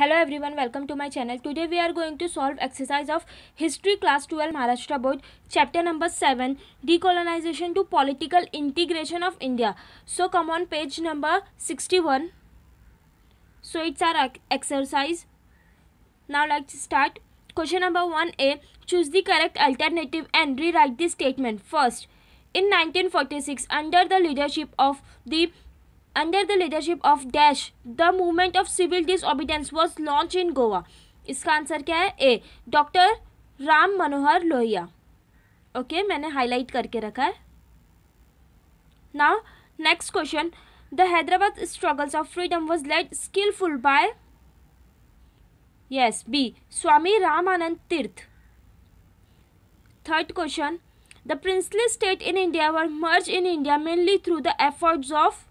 hello everyone welcome to my channel today we are going to solve exercise of history class 12 maharashtra board chapter number 7 decolonization to political integration of india so come on page number 61 so it's our exercise now let's start question number 1a choose the correct alternative and rewrite the statement first in 1946 under the leadership of the under the leadership of dash the movement of civil disobedience was launch in Goa इसका answer क्या है A doctor Ram Manohar Lohia okay okay, मैंने highlight करके रखा है now next question the Hyderabad struggles of freedom was led skilful by yes B Swami Ramanand Tirtha third question the princely state in India were merge in India mainly through the efforts of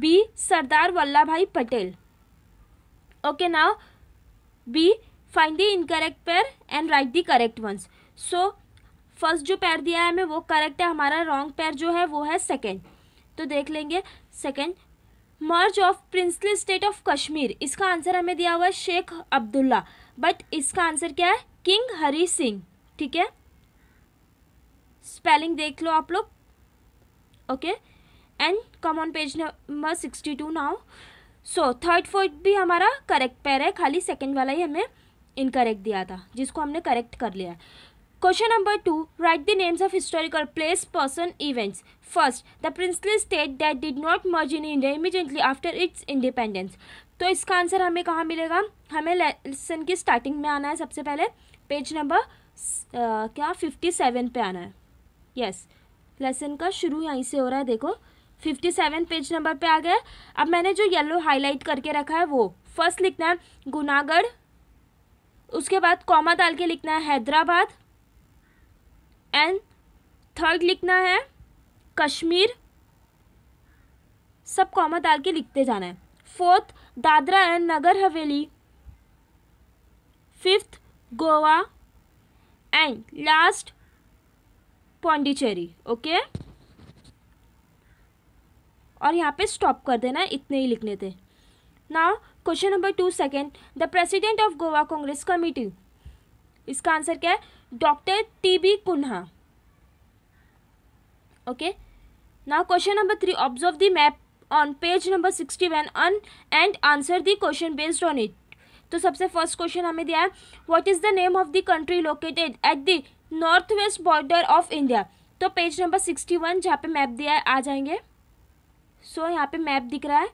B Sardar Vallabh भाई Patel okay now B find the incorrect pair and write the correct ones so first जो pair दिया है हमें वो correct है हमारा wrong पैर जो है वो है सेकेंड तो देख लेंगे second merge of princely state of Kashmir इसका आंसर हमें दिया हुआ है शेख अब्दुल्ला बट इसका आंसर क्या है किंग हरी सिंह ठीक है स्पेलिंग देख लो आप लोग okay okay? And come on page number sixty two now so third fourth भी हमारा करेक्ट पैर है खाली सेकेंड वाला ही हमें इनकरेक्ट दिया था जिसको हमने करेक्ट कर लिया question number two write the names of historical place person events first the princely state that did not merge in India immediately after its independence तो इसका आंसर हमें कहाँ मिलेगा हमें लेसन की स्टार्टिंग में आना है सबसे पहले पेज नंबर uh, क्या फिफ्टी सेवन पे आना है यस yes. लेसन का शुरू यहीं से हो रहा है देखो फिफ्टी सेवन पेज नंबर पे आ गए अब मैंने जो येलो हाईलाइट करके रखा है वो फर्स्ट लिखना है गुनागढ़ उसके बाद कॉमा डाल के लिखना है हैदराबाद एंड थर्ड लिखना है कश्मीर सब कॉमा डाल के लिखते जाना है fourth Dadra and Nagar Haveli fifth Goa and last Pondicherry okay और यहाँ पे स्टॉप कर देना है इतने ही लिखने थे ना question number two second the president of Goa Congress committee इसका आंसर क्या है doctor T B Cunha okay ना question number three observe the map on page number sixty one अन and answer the question based on it तो सबसे first question हमें दिया है what is the name of the country located at the north west border of India तो page number sixty one जहाँ पे map दिया है आ जाएंगे सो so, यहाँ पे मैप दिख रहा है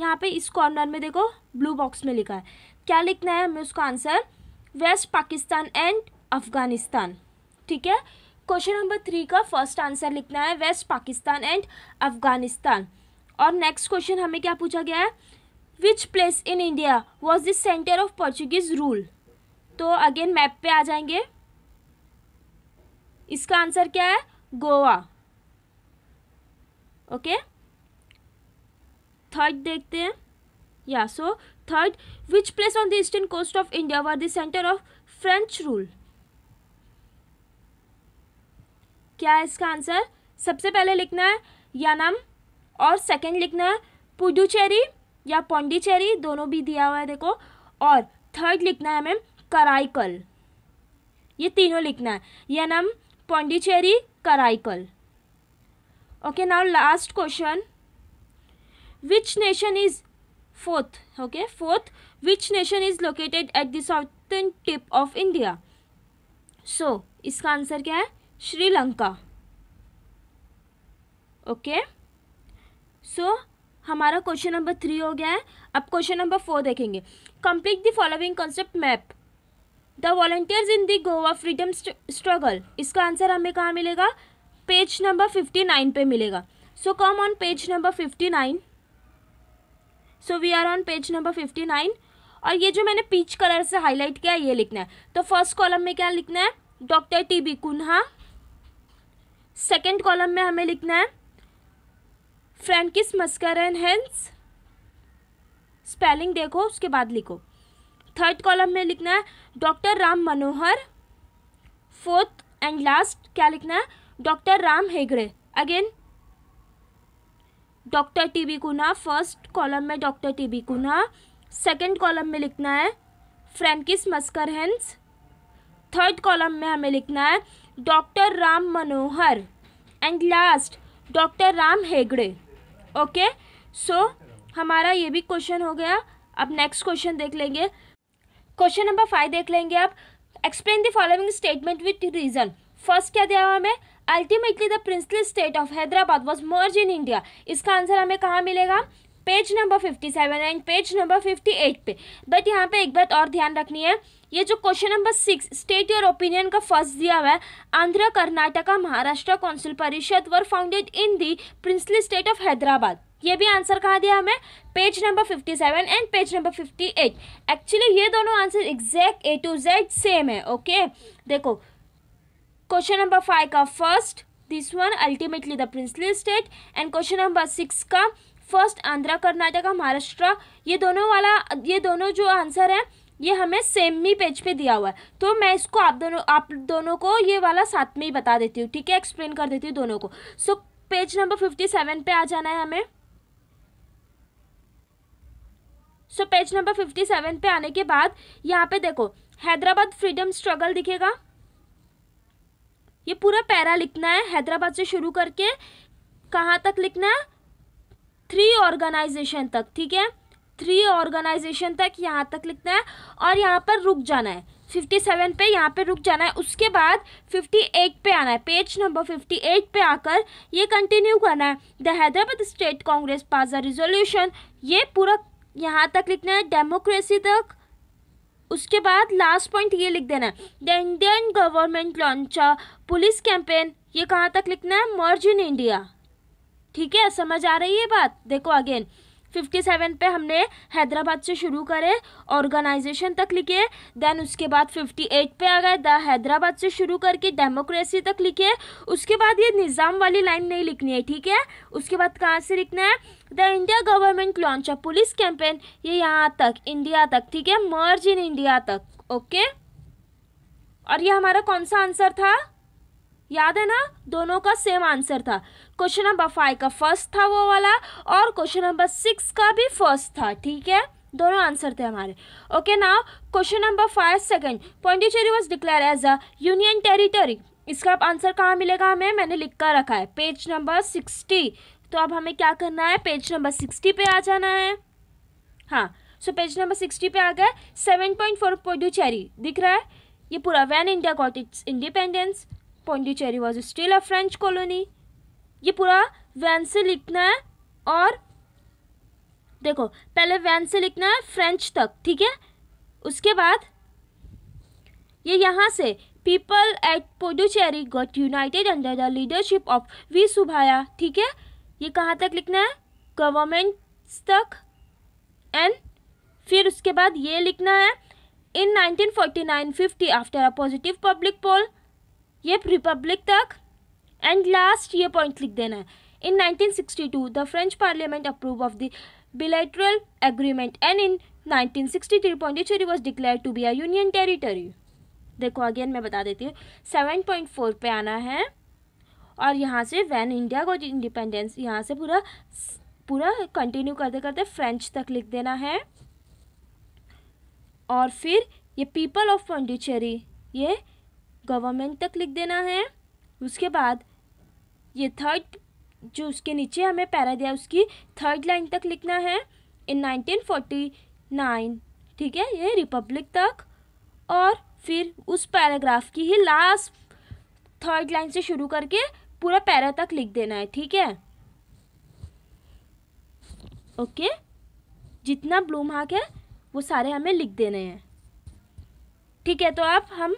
यहाँ पे इस कॉर्नर में देखो ब्लू बॉक्स में लिखा है क्या लिखना है हमें उसका answer west Pakistan and Afghanistan ठीक है क्वेश्चन नंबर थ्री का फर्स्ट आंसर लिखना है वेस्ट पाकिस्तान एंड अफगानिस्तान और नेक्स्ट क्वेश्चन हमें क्या पूछा गया है which place in India was the centre of Portuguese rule तो अगेन मैप पे आ जाएंगे इसका आंसर क्या है गोवा ओके okay? थर्ड देखते हैं या so third which place on the eastern coast of India were the centre of French rule क्या है इसका आंसर सबसे पहले लिखना है यानम और सेकंड लिखना है पुडुचेरी या पौंडीचेरी दोनों भी दिया हुआ है देखो और थर्ड लिखना है हमें कराइकल ये तीनों लिखना है Yanam Pondicherry Karaikal okay now last question which nation is fourth okay fourth which nation is located at the southern tip of india so iska इसका आंसर क्या है श्रीलंका ओके सो हमारा क्वेश्चन नंबर थ्री हो गया है अब क्वेश्चन नंबर फोर देखेंगे complete the following concept map the volunteers in the Goa freedom struggle इसका आंसर हमें कहाँ मिलेगा पेज नंबर फिफ्टी नाइन पर मिलेगा so come on page number fifty nine so we are on page number fifty nine और ये जो मैंने पीच कलर से हाईलाइट किया ये लिखना है तो फर्स्ट कॉलम में क्या लिखना है doctor T B Cunha second column में हमें लिखना है फ्रेंकिस मस्कर हेंस स्पेलिंग देखो उसके बाद लिखो थर्ड कॉलम में लिखना है doctor Ram Manohar fourth and last क्या लिखना है doctor Ram Hegde again doctor T B Cunha first column में doctor T B Cunha second column में लिखना है Francis Mascarenhas third column में हमें लिखना है doctor Ram Manohar and last doctor Ram Hegde okay so हमारा ये भी क्वेश्चन हो गया अब नेक्स्ट क्वेश्चन देख लेंगे क्वेश्चन नंबर फाइव देख लेंगे आप explain the following statement with reason first क्या दिया हुआ हमें ultimately the princely state of Hyderabad was merge in India इसका आंसर हमें कहाँ मिलेगा page number 57 and page number 58 पे बट यहाँ पे एक बात और ध्यान रखनी है ये जो question number six state your opinion का फर्स्ट दिया हुआ है आंध्र कर्नाटका महाराष्ट्र कौंसिल परिषद were founded in the princely state of Hyderabad ये भी आंसर कहाँ दिया हमें page number 57 and page number 58 actually ये दोनों answer exact A to Z same है ओके देखो क्वेश्चन नंबर फाइव का first this one ultimately the princely state and question number six का फर्स्ट आंध्रा का महाराष्ट्र ये दोनों वाला ये दोनों जो आंसर है ये हमें सेम ही पेज पे दिया हुआ है तो मैं इसको आप दोनों आप दोनों को ये वाला साथ में ही बता देती हूँ ठीक है एक्सप्लेन कर देती हूँ दोनों को so page number fifty seven पे आ जाना है हमें so page number fifty seven पे आने के बाद यहाँ पे देखो हैदराबाद फ्रीडम स्ट्रगल दिखेगा ये पूरा पैरा लिखना है हैदराबाद से शुरू करके कहाँ तक लिखना है थ्री ऑर्गेनाइजेशन तक ठीक है थ्री ऑर्गेनाइजेशन तक यहाँ तक लिखना है और यहाँ पर रुक जाना है फिफ्टी सेवन पे यहाँ पे रुक जाना है उसके बाद फिफ्टी एट पे आना है पेज नंबर फिफ्टी एट पे आकर ये कंटिन्यू करना है the Hyderabad state Congress pass the resolution ये पूरा यहाँ तक लिखना है डेमोक्रेसी तक उसके बाद लास्ट पॉइंट ये लिख देना है the Indian government launch police campaign ये कहाँ तक लिखना है मर्ज इन इंडिया ठीक है समझ आ रही है बात देखो अगेन 57 पे हमने हैदराबाद से शुरू करे ऑर्गेनाइजेशन तक लिखे देन उसके बाद 58 पे आ गए द हैदराबाद से शुरू करके डेमोक्रेसी तक लिखे उसके बाद ये निज़ाम वाली लाइन नहीं लिखनी है ठीक है उसके बाद कहाँ से लिखना है the India government launch a police campaign ये यहाँ तक इंडिया तक ठीक है मर्ज इन इंडिया तक ओके और ये हमारा कौन सा आंसर था याद है ना दोनों का सेम आंसर था क्वेश्चन नंबर फाइव का फर्स्ट था वो वाला और क्वेश्चन नंबर सिक्स का भी फर्स्ट था ठीक है दोनों आंसर थे हमारे okay now question number five second Pondicherry was declare as a union territory इसका आप आंसर कहाँ मिलेगा हमें मैंने लिख कर रखा है पेज नंबर सिक्सटी तो अब हमें क्या करना है पेज नंबर सिक्सटी पे आ जाना है हाँ सो पेज नंबर सिक्सटी पे आ गए सेवन पॉइंट फोर पॉन्डिचेरी दिख रहा है ये पूरा when India got its independence Pondicherry was still a French colony ये पूरा वैन से लिखना है और देखो पहले वैन से लिखना है फ्रेंच तक ठीक है उसके बाद ये यहाँ से people at Puducherry got united under the leadership of V Subbaiah ठीक है ये कहाँ तक लिखना है गवर्नमेंट तक एंड फिर उसके बाद ये लिखना है in 1949-50 after a positive public poll ये रिपब्लिक तक एंड लास्ट ये पॉइंट लिख देना है in 1962 the French parliament approve of the bilateral agreement and in 1963 Pondicherry was declare to be a union territory देखो अगेन मैं बता देती हूँ सेवन पॉइंट फोर पे आना है और यहाँ से वैन इंडिया को इंडिपेंडेंस यहाँ से पूरा पूरा कंटिन्यू करते करते फ्रेंच तक लिख देना है और फिर ये पीपल ऑफ पॉन्डिचेरी ये गवर्नमेंट तक लिख देना है उसके बाद ये थर्ड जो उसके नीचे हमें पैरा दिया उसकी थर्ड लाइन तक लिखना है इन 1949 ठीक है ये रिपब्लिक तक और फिर उस पैराग्राफ की ही लास्ट थर्ड लाइन से शुरू करके पूरा पैरा तक लिख देना है ठीक है ओके जितना ब्लूम हाक है वो सारे हमें लिख देने हैं ठीक है तो अब हम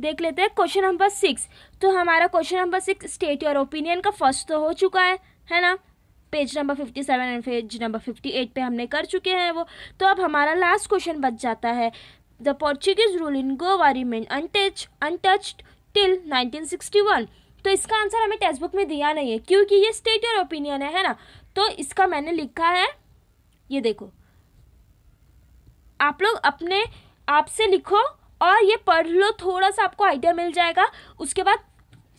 देख लेते हैं क्वेश्चन नंबर सिक्स तो हमारा question number six state your opinion का फर्स्ट तो हो चुका है है ना page number fifty seven and page number fifty eight पे हमने कर चुके हैं वो तो अब हमारा लास्ट क्वेश्चन बच जाता है the Portuguese rule in Goa remain untouch untouched till 1961 तो इसका आंसर हमें टेक्स्ट बुक में दिया नहीं है क्योंकि ये स्टेट योर ओपिनियन है है ना तो इसका मैंने लिखा है ये देखो आप लोग अपने आप से लिखो और ये पढ़ लो थोड़ा सा आपको आइडिया मिल जाएगा उसके बाद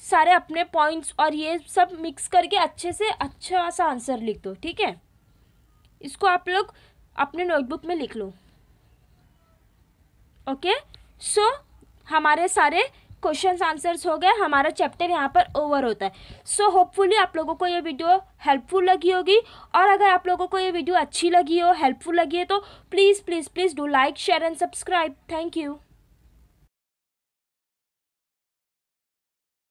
सारे अपने पॉइंट्स और ये सब मिक्स करके अच्छे से अच्छा सा आंसर लिख दो ठीक है इसको आप लोग अपने नोटबुक में लिख लो ओके सो हमारे सारे क्वेश्चंस आंसर्स हो गए हमारा चैप्टर यहाँ पर ओवर होता है सो so, होपफुली आप लोगों को ये वीडियो हेल्पफुल लगी होगी और अगर आप लोगों को ये वीडियो अच्छी लगी हो हेल्पफुल लगी है तो please please please do like share and subscribe thank you